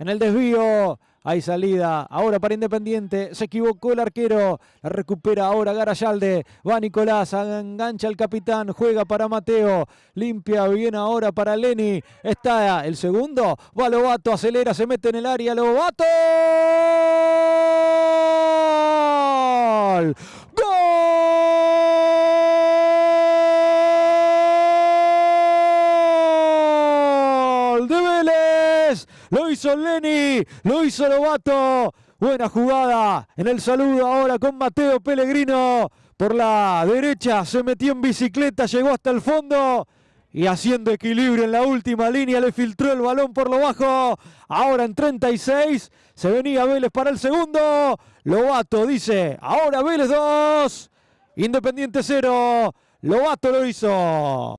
En el desvío hay salida. Ahora para Independiente. Se equivocó el arquero. La recupera ahora Garayalde. Va Nicolás. Engancha el capitán. Juega para Mateo. Limpia bien ahora para Leni. Está el segundo. Va Lobato. Acelera. Se mete en el área. Lobato. ¡Gol! ¡Gol! ¡De lo hizo Leni, lo hizo Lobato. Buena jugada en el saludo ahora con Mateo Pellegrino. Por la derecha se metió en bicicleta, llegó hasta el fondo y haciendo equilibrio en la última línea, le filtró el balón por lo bajo. Ahora en 36, se venía Vélez para el segundo. Lobato dice, ahora Vélez 2, Independiente 0. Lobato lo hizo.